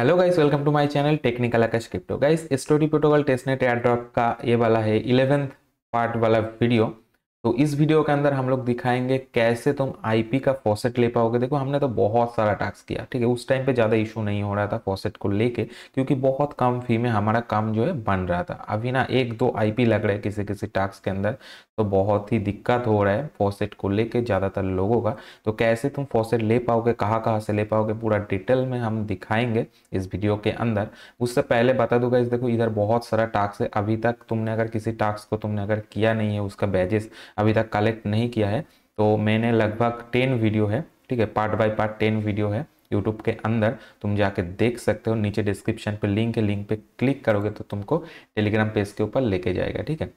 hello guys welcome to my channel technical Akash crypto guys story protocol testnet airdrop का ये वाला है eleventh part वाला video तो इस वीडियो के अंदर हम लोग दिखाएंगे कैसे तुम आईपी का फॉसेट ले पाओगे देखो हमने तो बहुत सारा टास्क किया ठीक है उस टाइम पे ज़्यादा इशू नहीं हो रहा था फॉसेट को लेके क्योंकि बहुत कम फी में हमारा काम जो है बन रहा था अभी ना एक दो आईपी लग रहा है किसी किसी टास्क के अंदर तो बहुत ही दिक्कत हो रहा है फॉसेट को लेके ज़्यादातर लोगों का तो कैसे तुम फॉसेट ले पाओगे कहाँ कहाँ से ले पाओगे पूरा डिटेल में हम दिखाएंगे इस वीडियो के अंदर उससे पहले बता दूंगा इस देखो इधर बहुत सारा टास्क है अभी तक तुमने अगर किसी टास्क को तुमने अगर किया नहीं है उसका बैजेस अभी तक कलेक्ट नहीं किया है तो मैंने लगभग टेन वीडियो है ठीक है part by part ten video है यूट्यूब के अंदर तुम जाके देख सकते हो नीचे डिस्क्रिप्शन पे लिंक है लिंक पे क्लिक करोगे तो तुमको टेलीग्राम पेज के ऊपर लेके जाएगा ठीक है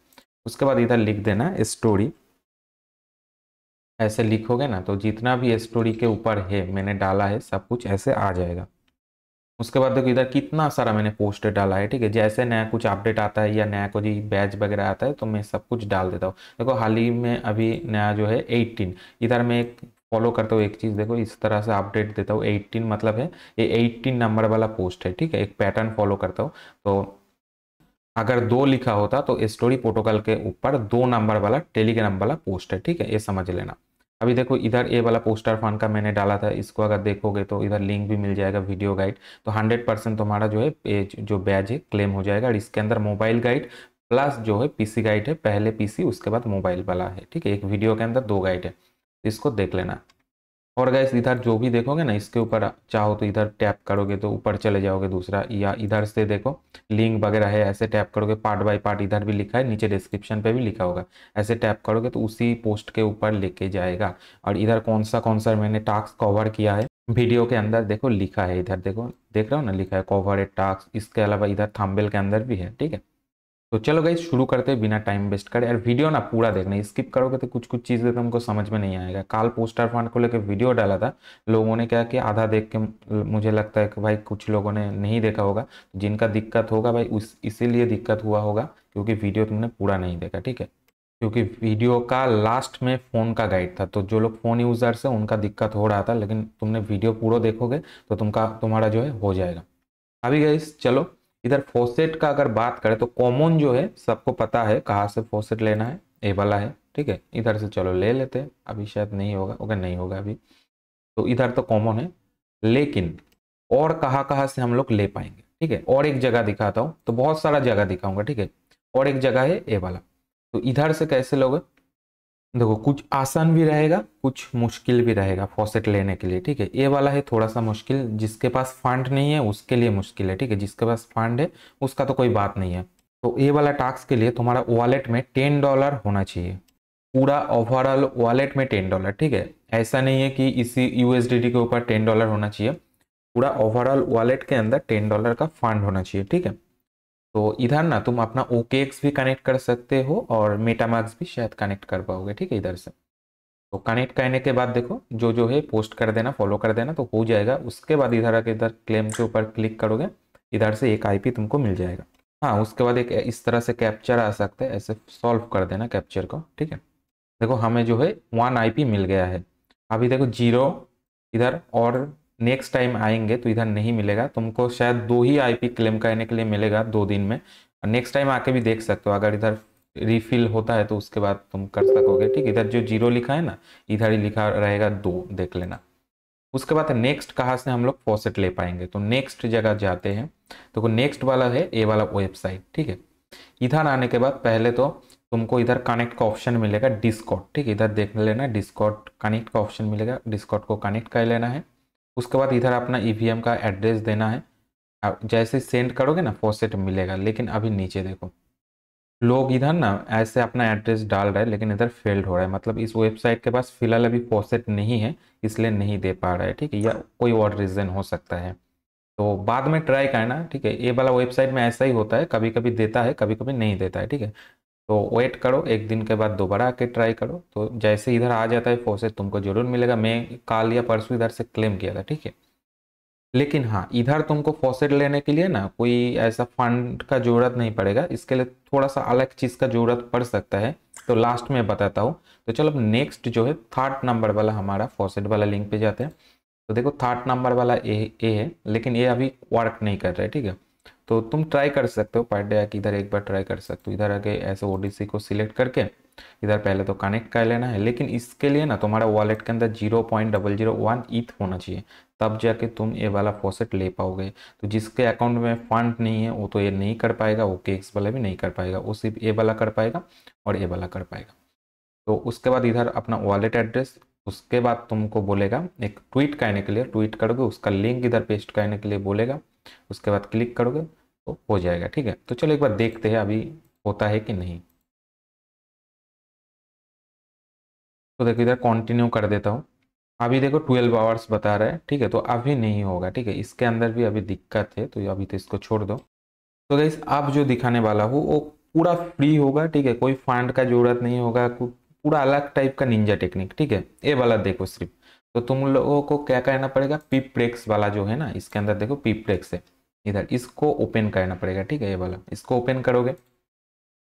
उसके बाद इधर लिख देना स्टोरी ऐसे लिखोगे ना तो जितना भी स्टोरी के ऊपर है मैंने डाला है सब कुछ ऐसे आ जाएगा उसके बाद देखो इधर कितना सारा मैंने पोस्ट डाला है ठीक है जैसे नया कुछ अपडेट आता है या नया कोई बैच वगैरह आता है तो मैं सब कुछ डाल देता हूँ देखो हाल ही में अभी नया जो है एट्टीन इधर मैं एक फॉलो करता हूँ एक चीज़ देखो इस तरह से अपडेट देता हूँ एट्टीन मतलब है ये एट्टीन नंबर वाला पोस्ट है ठीक है एक पैटर्न फॉलो करता हूँ तो अगर दो लिखा होता तो स्टोरी प्रोटोकॉल के ऊपर दो नंबर वाला टेलीग्राम वाला पोस्ट है ठीक है ये समझ लेना अभी देखो इधर ए वाला पोस्टर फन का मैंने डाला था इसको अगर देखोगे तो इधर लिंक भी मिल जाएगा वीडियो गाइड तो 100 परसेंट तुम्हारा जो है जो बैज है क्लेम हो जाएगा और इसके अंदर मोबाइल गाइड प्लस जो है पीसी गाइड है पहले पीसी उसके बाद मोबाइल वाला है ठीक है एक वीडियो के अंदर दो गाइड है इसको देख लेना और गैस इधर जो भी देखोगे ना इसके ऊपर चाहो तो इधर टैप करोगे तो ऊपर चले जाओगे दूसरा या इधर से देखो लिंक वगैरह है ऐसे टैप करोगे पार्ट बाय पार्ट इधर भी लिखा है नीचे डिस्क्रिप्शन पे भी लिखा होगा ऐसे टैप करोगे तो उसी पोस्ट के ऊपर लेके जाएगा और इधर कौन सा कौन सा मैंने टास्क कवर किया है वीडियो के अंदर देखो लिखा है इधर देखो देख रहा हो ना लिखा है कवर ए टास्क इसके अलावा इधर थम्बेल के अंदर भी है ठीक है तो चलो गई शुरू करते हैं बिना टाइम वेस्ट करे यार वीडियो ना पूरा देखना स्किप करोगे तो कुछ कुछ चीज़ें तुमको तो समझ में नहीं आएगा कल पोस्टर फंड को लेकर वीडियो डाला था लोगों ने क्या कि आधा देख के मुझे लगता है कि भाई कुछ लोगों ने नहीं देखा होगा जिनका दिक्कत होगा भाई उस इसीलिए दिक्कत हुआ होगा क्योंकि वीडियो तुमने पूरा नहीं देखा ठीक है क्योंकि वीडियो का लास्ट में फ़ोन का गाइड था तो जो लोग फ़ोन यूज़र से उनका दिक्कत हो रहा था लेकिन तुमने वीडियो पूरा देखोगे तो तुमका तुम्हारा जो है हो जाएगा अभी गई चलो इधर फोसेट का अगर बात करें तो कॉमन जो है सबको पता है कहाँ से फोसेट लेना है ए वाला है ठीक है इधर से चलो ले लेते हैं अभी शायद नहीं होगा ओके नहीं होगा अभी तो इधर तो कॉमन है लेकिन और कहाँ कहाँ से हम लोग ले पाएंगे ठीक है और एक जगह दिखाता हूँ तो बहुत सारा जगह दिखाऊंगा ठीक है और एक जगह है ए वाला तो इधर से कैसे लोग देखो कुछ आसान भी रहेगा कुछ मुश्किल भी रहेगा फॉसेट लेने के लिए ठीक है ये वाला है थोड़ा सा मुश्किल जिसके पास फंड नहीं है उसके लिए मुश्किल है ठीक है जिसके पास फंड है उसका तो कोई बात नहीं है तो ये वाला टास्क के लिए तुम्हारा वॉलेट में टेन डॉलर होना चाहिए पूरा ओवरऑल वॉलेट में टेन डॉलर ठीक है ऐसा नहीं है कि इसी यूएसडीडी के ऊपर टेन डॉलर होना चाहिए पूरा ओवरऑल वॉलेट के अंदर टेन डॉलर का फंड होना चाहिए ठीक है तो इधर ना तुम अपना ओके भी कनेक्ट कर सकते हो और मेटामार्क्स भी शायद कनेक्ट कर पाओगे ठीक है इधर से तो कनेक्ट करने के बाद देखो जो जो है पोस्ट कर देना फॉलो कर देना तो हो जाएगा उसके बाद इधर आके इधर क्लेम के ऊपर क्लिक करोगे इधर से एक आईपी तुमको मिल जाएगा हाँ उसके बाद एक इस तरह से कैप्चर आ सकता है ऐसे सॉल्व कर देना कैप्चर को ठीक है देखो हमें जो है वन आईपी मिल गया है अभी देखो जीरो इधर और नेक्स्ट टाइम आएंगे तो इधर नहीं मिलेगा तुमको शायद दो ही आईपी क्लेम करने के लिए मिलेगा दो दिन में और नेक्स्ट टाइम आके भी देख सकते हो अगर इधर रिफिल होता है तो उसके बाद तुम कर सकोगे ठीक इधर जो जीरो लिखा है ना इधर ही लिखा रहेगा दो देख लेना उसके बाद नेक्स्ट कहाँ से हम लोग फॉसेट ले पाएंगे तो नेक्स्ट जगह जाते हैं तो नेक्स्ट वाला है ए वाला वेबसाइट ठीक है इधर आने के बाद पहले तो तुमको इधर कनेक्ट का ऑप्शन मिलेगा डिस्कॉट ठीक इधर देख लेना डिस्कॉट कनेक्ट का ऑप्शन मिलेगा डिस्कॉट को कनेक्ट कर लेना है उसके बाद इधर अपना ई e का एड्रेस देना है जैसे सेंड करोगे ना फोसेट मिलेगा लेकिन अभी नीचे देखो लोग इधर ना ऐसे अपना एड्रेस डाल रहे हैं लेकिन इधर फेल्ड हो रहा है मतलब इस वेबसाइट के पास फिलहाल अभी फॉसेट नहीं है इसलिए नहीं दे पा रहा है ठीक है या कोई और रीज़न हो सकता है तो बाद में ट्राई करना ठीक है ये वाला वेबसाइट में ऐसा ही होता है कभी कभी देता है कभी कभी नहीं देता है ठीक है तो वेट करो एक दिन के बाद दोबारा आके ट्राई करो तो जैसे इधर आ जाता है फोर्सेज तुमको जरूर मिलेगा मैं कल या परसों इधर से क्लेम किया था ठीक है लेकिन हाँ इधर तुमको फॉसेट लेने के लिए ना कोई ऐसा फंड का जरूरत नहीं पड़ेगा इसके लिए थोड़ा सा अलग चीज़ का जरूरत पड़ सकता है तो लास्ट में बताता हूँ तो चलो नेक्स्ट जो है थर्ड नंबर वाला हमारा फॉसेट वाला लिंक पे जाते हैं तो देखो थर्ड नंबर वाला ए ए है लेकिन ये अभी वर्क नहीं कर रहा है ठीक है तो तुम ट्राई कर सकते हो पर डे आके इधर एक बार ट्राई कर सकते हो इधर आगे ऐसे ओडीसी को सिलेक्ट करके इधर पहले तो कनेक्ट कर लेना है लेकिन इसके लिए ना तुम्हारा वॉलेट के अंदर zero point double zero one ETH होना चाहिए तब जाके तुम ये वाला फोसेट ले पाओगे तो जिसके अकाउंट में फंड नहीं है वो तो ये नहीं कर पाएगा वो केक्स वाला भी नहीं कर पाएगा वो सिर्फ ए वाला कर पाएगा और ए वाला कर पाएगा तो उसके बाद इधर अपना वॉलेट एड्रेस उसके बाद तुमको बोलेगा एक ट्वीट करने के लिए ट्वीट करोगे उसका लिंक इधर पेस्ट करने के लिए बोलेगा उसके बाद क्लिक करोगे तो हो जाएगा ठीक है तो चलो एक बार देखते हैं अभी होता है कि नहीं तो देखो इधर कंटिन्यू कर देता हूँ अभी देखो ट्वेल्व आवर्स बता रहा है ठीक है तो अभी नहीं होगा ठीक है इसके अंदर भी अभी दिक्कत है तो अभी तो इसको छोड़ दो तो गई अब जो दिखाने वाला हूँ वो पूरा फ्री होगा ठीक है कोई फंड का जरूरत नहीं होगा पूरा अलग टाइप का निंजा टेक्निक ठीक है ये वाला देखो सिर्फ तो तुम लोगों को क्या करना पड़ेगा पीप्रेक्स वाला जो है ना इसके अंदर देखो पीप्रेक्स है इधर इसको ओपन करना पड़ेगा ठीक है ये वाला इसको ओपन करोगे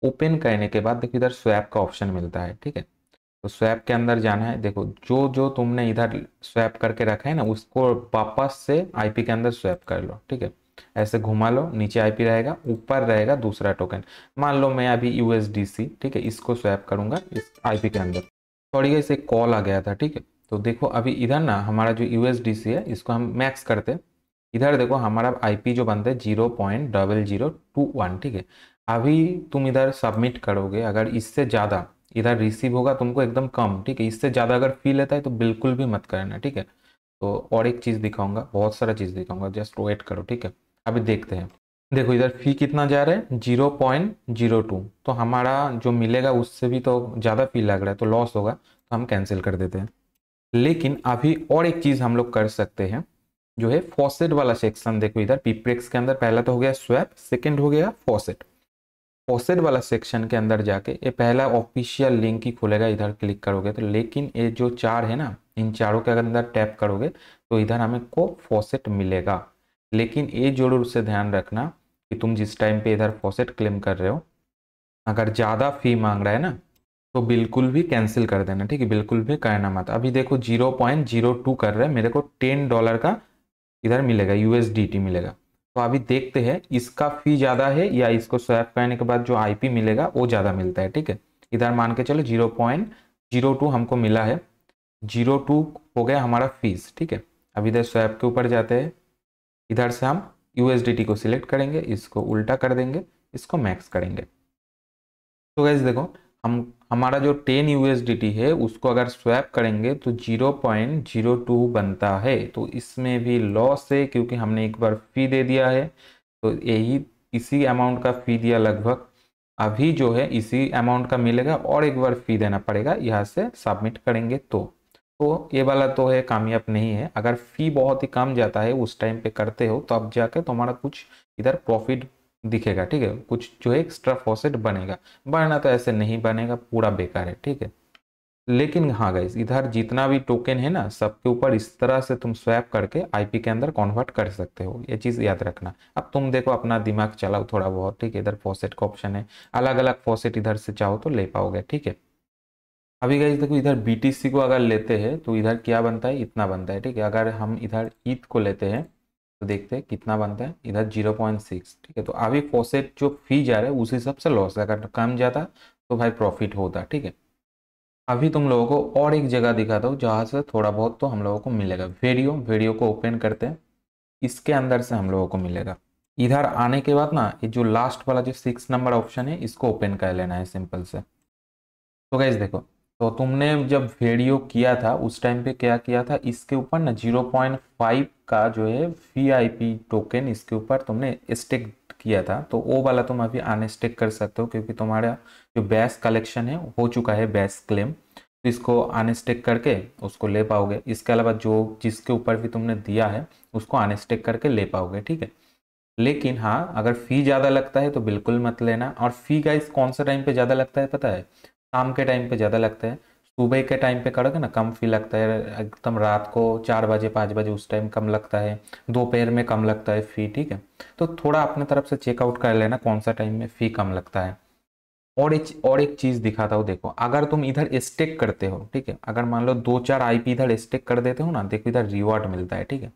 ओपन करने के बाद देखो इधर स्वैप का ऑप्शन मिलता है ठीक है तो स्वैप के अंदर जाना है देखो जो जो तुमने इधर स्वैप करके रखा है ना उसको वापस से आईपी के अंदर स्वैप कर लो ठीक है ऐसे घुमा लो नीचे आईपी रहेगा ऊपर रहेगा दूसरा टोकन मान लो मैं अभी यूएसडीसी ठीक है इसको स्वैप करूंगा इस आईपी के अंदर गई इसे कॉल आ गया था ठीक है तो देखो अभी इधर ना हमारा जो यूएसडीसी है इसको हम मैक्स करते हैं इधर देखो हमारा आईपी जो बनता है zero point double zero two one ठीक है अभी तुम इधर सबमिट करोगे अगर इससे ज़्यादा इधर रिसीव होगा तुमको एकदम कम ठीक है इससे ज़्यादा अगर फी लेता है तो बिल्कुल भी मत करना ठीक है तो और एक चीज़ दिखाऊंगा बहुत सारा चीज़ दिखाऊंगा जस्ट वेट करो ठीक है अभी देखते हैं देखो इधर फी कितना जा रहा है जीरो पॉइंट जीरो टू तो हमारा जो मिलेगा उससे भी तो ज़्यादा फी लग रहा है तो लॉस होगा तो हम कैंसिल कर देते हैं लेकिन अभी और एक चीज़ हम लोग कर सकते हैं जो है फॉसेट वाला सेक्शन देखो इधर पीप्रेक्स के अंदर पहला तो हो गया स्वैप सेकेंड हो गया फॉसेट फॉसेट वाला सेक्शन के अंदर जाके ये पहला ऑफिशियल लिंक ही खुलेगा इधर क्लिक करोगे तो लेकिन ये जो चार है ना इन चारों के अंदर टैप करोगे तो इधर हमें को फॉसेट मिलेगा लेकिन ये जरूर से ध्यान रखना कि तुम जिस टाइम पे इधर फॉसेट क्लेम कर रहे हो अगर ज़्यादा फी मांग रहा है ना तो बिल्कुल भी कैंसिल कर देना ठीक है बिल्कुल भी करना मत अभी देखो जीरो पॉइंट जीरो टू कर रहे हैं मेरे को टेन डॉलर का इधर मिलेगा यूएसडीटी मिलेगा तो अभी देखते हैं इसका फी ज़्यादा है या इसको स्वैप करने के बाद जो आई मिलेगा वो ज़्यादा मिलता है ठीक है इधर मान के चलो जीरो पॉइंट जीरो टू हमको मिला है जीरो टू हो गया हमारा फीस ठीक है अभी इधर स्वैप के ऊपर जाते हैं इधर से हम यूएसडीटी को सिलेक्ट करेंगे इसको उल्टा कर देंगे इसको मैक्स करेंगे तो गैस देखो हम हमारा जो टेन यूएसडीटी है उसको अगर स्वैप करेंगे तो जीरो पॉइंट जीरो टू बनता है तो इसमें भी लॉस है क्योंकि हमने एक बार फी दे दिया है तो यही इसी अमाउंट का फी दिया लगभग अभी जो है इसी अमाउंट का मिलेगा और एक बार फी देना पड़ेगा यहाँ से सबमिट करेंगे तो तो ये वाला तो है कामयाब नहीं है अगर फी बहुत ही कम जाता है उस टाइम पे करते हो तो अब जाके तुम्हारा कुछ इधर प्रॉफिट दिखेगा ठीक है कुछ जो है एक्स्ट्रा फॉसेट बनेगा बनना तो ऐसे नहीं बनेगा पूरा बेकार है ठीक है लेकिन हाँ गाइज इधर जितना भी टोकन है ना सबके ऊपर इस तरह से तुम स्वैप करके आईपी के अंदर कन्वर्ट कर सकते हो ये चीज़ याद रखना अब तुम देखो अपना दिमाग चलाओ थोड़ा बहुत ठीक है इधर फॉसेट का ऑप्शन है अलग अलग फॉसेट इधर से चाहो तो ले पाओगे ठीक है अभी गई देखो इधर बीटीसी को अगर लेते हैं तो इधर क्या बनता है इतना बनता है ठीक है अगर हम इधर ईथ e को लेते हैं तो देखते हैं कितना बनता है इधर जीरो पॉइंट सिक्स ठीक है तो अभी फोसेट जो फी जा रहा है उस हिसाब से लॉस अगर कम जाता तो भाई प्रॉफिट होता ठीक है अभी तुम लोगों को और एक जगह दिखाता हूँ जहाँ से थोड़ा बहुत तो हम लोगों को मिलेगा वीडियो वीडियो को ओपन करते हैं इसके अंदर से हम लोगों को मिलेगा इधर आने के बाद ना ये जो लास्ट वाला जो सिक्स नंबर ऑप्शन है इसको ओपन कर लेना है सिंपल से तो गैस देखो तो तुमने जब वीडियो किया था उस टाइम पे क्या किया था इसके ऊपर ना जीरो पॉइंट फाइव का जो है वी टोकन इसके ऊपर तुमने स्टेक किया था तो वो वाला तुम अभी अनस्टेक कर सकते हो क्योंकि तुम्हारा जो बैस कलेक्शन है हो चुका है बैस क्लेम तो इसको अनस्टेक करके उसको ले पाओगे इसके अलावा जो जिसके ऊपर भी तुमने दिया है उसको अनस्टेक करके ले पाओगे ठीक है लेकिन हाँ अगर फ़ी ज़्यादा लगता है तो बिल्कुल मत लेना और फ़ी गाइस कौन सा टाइम पे ज़्यादा लगता है पता है शाम के टाइम पे ज़्यादा लगता है सुबह के टाइम पे करोगे ना कम फील लगता है एकदम रात को चार बजे पाँच बजे उस टाइम कम लगता है दोपहर में कम लगता है फ़ी ठीक है तो थोड़ा अपने तरफ से चेकआउट कर लेना कौन सा टाइम में फ़ी कम लगता है और एक और एक चीज़ दिखाता हूँ देखो अगर तुम इधर स्टेक करते हो ठीक है अगर मान लो दो चार आईपी इधर स्टेक कर देते हो ना देखो इधर रिवॉर्ड मिलता है ठीक है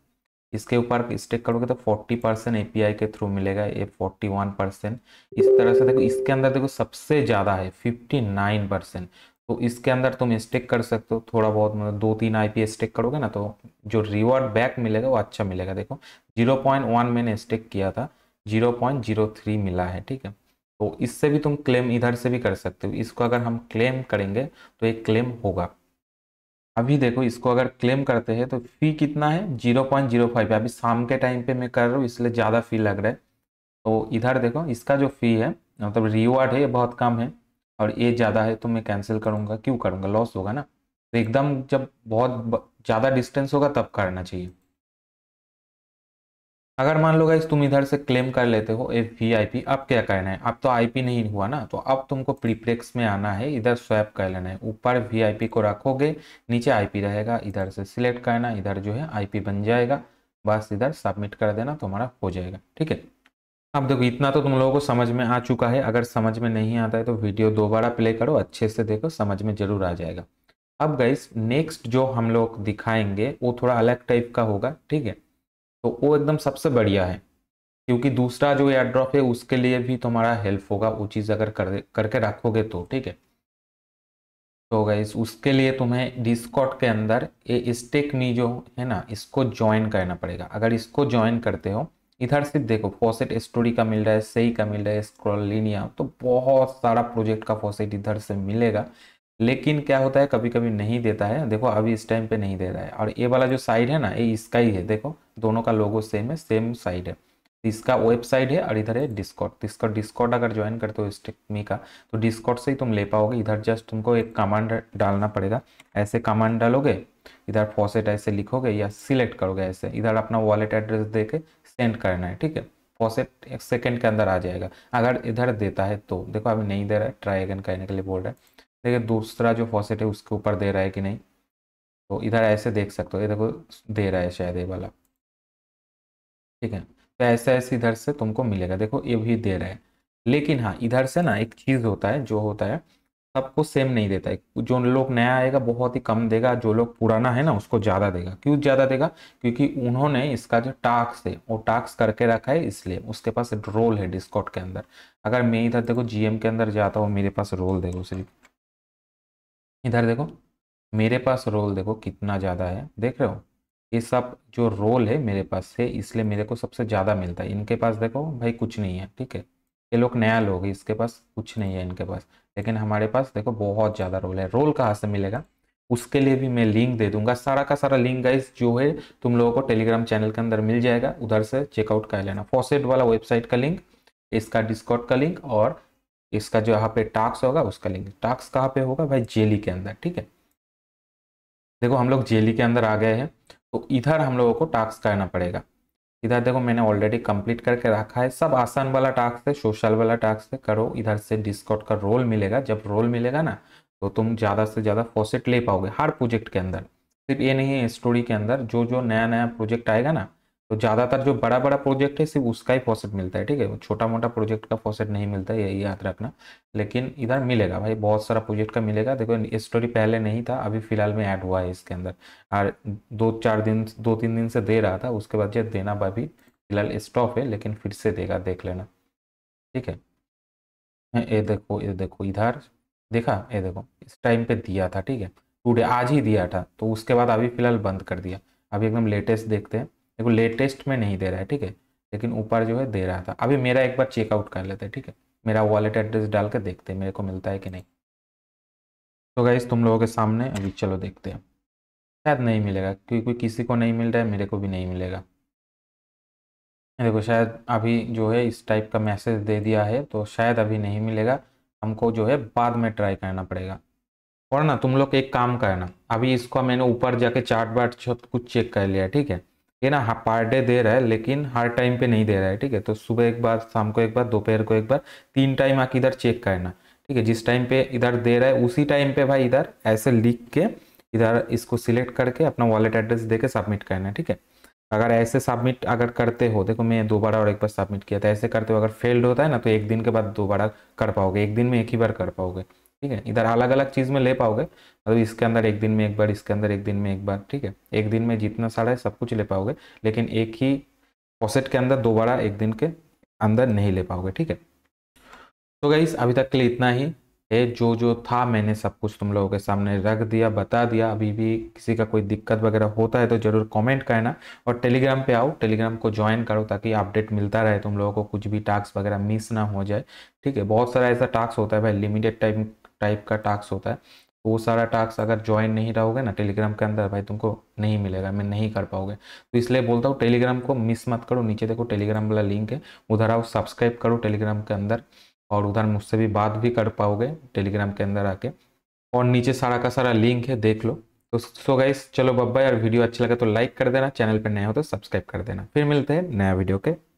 इसके ऊपर स्टेक करोगे तो 40 परसेंट एपीआई के थ्रू मिलेगा ये 41 परसेंट इस तरह से देखो इसके अंदर देखो सबसे ज़्यादा है 59 परसेंट तो इसके अंदर तुम स्टेक कर सकते हो थोड़ा बहुत मतलब दो तीन आई पी स्टेक करोगे ना तो जो रिवॉर्ड बैक मिलेगा वो अच्छा मिलेगा देखो वन मैंने स्टेक किया था थ्री मिला है ठीक है तो इससे भी तुम क्लेम इधर से भी कर सकते हो इसको अगर हम क्लेम करेंगे तो एक क्लेम होगा अभी देखो इसको अगर क्लेम करते हैं तो फी कितना है जीरो पॉइंट जीरो फाइव अभी शाम के टाइम पे मैं कर रहा हूँ इसलिए ज़्यादा फी लग रहा है तो इधर देखो इसका जो फी है मतलब रिवार्ड है ये बहुत कम है और ये ज़्यादा है तो मैं कैंसिल करूँगा क्यों करूँगा लॉस होगा ना तो एकदम जब बहुत ज़्यादा डिस्टेंस होगा तब करना चाहिए अगर मान लो गाइस तुम इधर से क्लेम कर लेते हो एफ वी आई पी अब क्या करना है अब तो आई पी नहीं हुआ ना तो अब तुमको प्रीप्रेक्स में आना है इधर स्वैप कर लेना है ऊपर वी आई पी को रखोगे नीचे आई पी रहेगा इधर से सिलेक्ट करना इधर जो है आई पी बन जाएगा बस इधर सबमिट कर देना तुम्हारा तो हो जाएगा ठीक है अब देखो इतना तो तुम लोगों को समझ में आ चुका है अगर समझ में नहीं आता है तो वीडियो दोबारा प्ले करो अच्छे से देखो समझ में जरूर आ जाएगा अब गाइस नेक्स्ट जो हम लोग दिखाएंगे वो थोड़ा अलग टाइप का होगा ठीक है तो वो एकदम सबसे बढ़िया है क्योंकि दूसरा जो एयर ड्रॉप है उसके लिए भी तुम्हारा हेल्प होगा वो चीज़ अगर कर करके रखोगे तो ठीक है तो गाइस उसके लिए तुम्हें डिस्कॉट के अंदर ये स्टेक मी जो है ना इसको ज्वाइन करना पड़ेगा अगर इसको ज्वाइन करते हो इधर से देखो फॉसेट स्टोरी का मिल रहा है सही का मिल रहा है स्क्रॉल लीनिया तो बहुत सारा प्रोजेक्ट का फॉसेट इधर से मिलेगा लेकिन क्या होता है कभी कभी नहीं देता है देखो अभी इस टाइम पे नहीं दे रहा है और ये वाला जो साइड है ना ये इसका ही है देखो दोनों का लोगो सेम है सेम साइड है इसका वेबसाइट है और इधर है डिस्कॉट इसका डिस्कॉट अगर ज्वाइन करते हो स्टेकमी का तो डिस्कॉट से ही तुम ले पाओगे इधर जस्ट तुमको एक कमांड डालना पड़ेगा ऐसे कमांड डालोगे इधर फॉसेट ऐसे लिखोगे या सिलेक्ट करोगे ऐसे इधर अपना वॉलेट एड्रेस दे के सेंड करना है ठीक है फॉसेट एक सेकेंड के अंदर आ जाएगा अगर इधर देता है तो देखो अभी नहीं दे रहा है ट्राई अगेन करने के लिए बोल रहा है देखिए दूसरा जो फॉसेट है उसके ऊपर दे रहा है कि नहीं तो इधर ऐसे देख सकते हो ये देखो दे रहा है शायद ये वाला ठीक है तो ऐसे ऐसे इधर से तुमको मिलेगा देखो ये भी दे रहा है लेकिन हाँ इधर से ना एक चीज़ होता है जो होता है सबको सेम नहीं देता है जो लोग नया आएगा बहुत ही कम देगा जो लोग पुराना है ना उसको ज़्यादा देगा क्यों ज़्यादा देगा क्योंकि उन्होंने इसका जो टास्क है वो टास्क करके रखा है इसलिए उसके पास रोल है डिस्कॉट के अंदर अगर मैं इधर देखो जीएम के अंदर जाता हूँ मेरे पास रोल देखो सिर्फ इधर देखो मेरे पास रोल देखो कितना ज़्यादा है देख रहे हो ये सब जो रोल है मेरे पास से इसलिए मेरे को सबसे ज़्यादा मिलता है इनके पास देखो भाई कुछ नहीं है ठीक है ये लोग नया लोग है इसके पास कुछ नहीं है इनके पास लेकिन हमारे पास देखो बहुत ज़्यादा रोल है रोल कहाँ से मिलेगा उसके लिए भी मैं लिंक दे दूंगा सारा का सारा लिंक गाइस जो है तुम लोगों को टेलीग्राम चैनल के अंदर मिल जाएगा उधर से चेकआउट कर लेना फॉसेट वाला वेबसाइट का लिंक इसका डिस्कॉट का लिंक और इसका जो यहाँ पे टास्क होगा उसका लेंगे टास्क कहाँ पे होगा भाई जेली के अंदर ठीक है देखो हम लोग जेली के अंदर आ गए हैं तो इधर हम लोगों को टास्क करना पड़ेगा इधर देखो मैंने ऑलरेडी कंप्लीट करके रखा है सब आसान वाला टास्क है सोशल वाला टास्क है करो इधर से डिस्काउट का रोल मिलेगा जब रोल मिलेगा ना तो तुम ज़्यादा से ज़्यादा फोसेट ले पाओगे हर प्रोजेक्ट के अंदर सिर्फ ये नहीं है स्टोरी के अंदर जो जो नया नया प्रोजेक्ट आएगा ना तो ज़्यादातर जो बड़ा बड़ा प्रोजेक्ट है सिर्फ उसका ही फॉसेट मिलता है ठीक है छोटा मोटा प्रोजेक्ट का फॉसेट नहीं मिलता है ये याद रखना लेकिन इधर मिलेगा भाई बहुत सारा प्रोजेक्ट का मिलेगा देखो स्टोरी पहले नहीं था अभी फिलहाल में ऐड हुआ है इसके अंदर और दो चार दिन दो तीन दिन से दे रहा था उसके बाद जो देना भाई फिलहाल स्टॉप है लेकिन फिर से देगा देख लेना ठीक है ये देखो ये देखो इधर देखा ये देखो इस टाइम पे दिया था ठीक है टूडे आज ही दिया था तो उसके बाद अभी फिलहाल बंद कर दिया अभी एकदम लेटेस्ट देखते हैं देखो लेटेस्ट में नहीं दे रहा है ठीक है लेकिन ऊपर जो है दे रहा था अभी मेरा एक बार चेकआउट कर लेते हैं ठीक है मेरा वॉलेट एड्रेस डाल के देखते हैं मेरे को मिलता है कि नहीं तो गाइज तुम लोगों के सामने अभी चलो देखते हैं शायद नहीं मिलेगा क्योंकि किसी को नहीं मिल रहा है मेरे को भी नहीं मिलेगा देखो शायद अभी जो है इस टाइप का मैसेज दे दिया है तो शायद अभी नहीं मिलेगा हमको जो है बाद में ट्राई करना पड़ेगा और ना तुम लोग एक काम करना अभी इसको मैंने ऊपर जाके चार्ट वार्ट कुछ चेक कर लिया ठीक है ये ना हाँ पर डे दे रहा है लेकिन हर टाइम पे नहीं दे रहा है ठीक है तो सुबह एक बार शाम को एक बार दोपहर को एक बार तीन टाइम आके इधर चेक करना ठीक है जिस टाइम पे इधर दे रहा है उसी टाइम पे भाई इधर ऐसे लिख के इधर इसको सिलेक्ट करके अपना वॉलेट एड्रेस दे के सबमिट करना है ठीक है अगर ऐसे सबमिट अगर करते हो देखो मैं दोबारा और एक बार सबमिट किया था तो ऐसे करते हो अगर फेल्ड होता है ना तो एक दिन के बाद दोबारा कर पाओगे एक दिन में एक ही बार कर पाओगे ठीक है इधर अलग अलग चीज़ में ले पाओगे मतलब इसके अंदर एक दिन में एक बार इसके अंदर एक दिन में एक बार ठीक है एक दिन में जितना सारा है सब कुछ ले पाओगे लेकिन एक ही पॉसेट के अंदर दोबारा एक दिन के अंदर नहीं ले पाओगे ठीक है तो गई अभी तक के लिए इतना ही है जो जो था मैंने सब कुछ तुम लोगों के सामने रख दिया बता दिया अभी भी किसी का कोई दिक्कत वगैरह होता है तो जरूर कमेंट करना और टेलीग्राम पे आओ टेलीग्राम को ज्वाइन करो ताकि अपडेट मिलता रहे तुम लोगों को कुछ भी टास्क वगैरह मिस ना हो जाए ठीक है बहुत सारा ऐसा टास्क होता है भाई लिमिटेड टाइम टाइप का टास्क होता है तो वो सारा टास्क अगर ज्वाइन नहीं रहोगे ना टेलीग्राम के अंदर भाई तुमको नहीं मिलेगा मैं नहीं कर पाओगे तो इसलिए बोलता हूँ टेलीग्राम को मिस मत करो नीचे देखो टेलीग्राम वाला लिंक है उधर आओ सब्सक्राइब करो टेलीग्राम के अंदर और उधर मुझसे भी बात भी कर पाओगे टेलीग्राम के अंदर आके और नीचे सारा का सारा लिंक है देख लो तो सो गाइस चलो बब्बा यार वीडियो अच्छा लगा तो लाइक कर देना चैनल पर नया हो तो सब्सक्राइब कर देना फिर मिलते हैं नया वीडियो के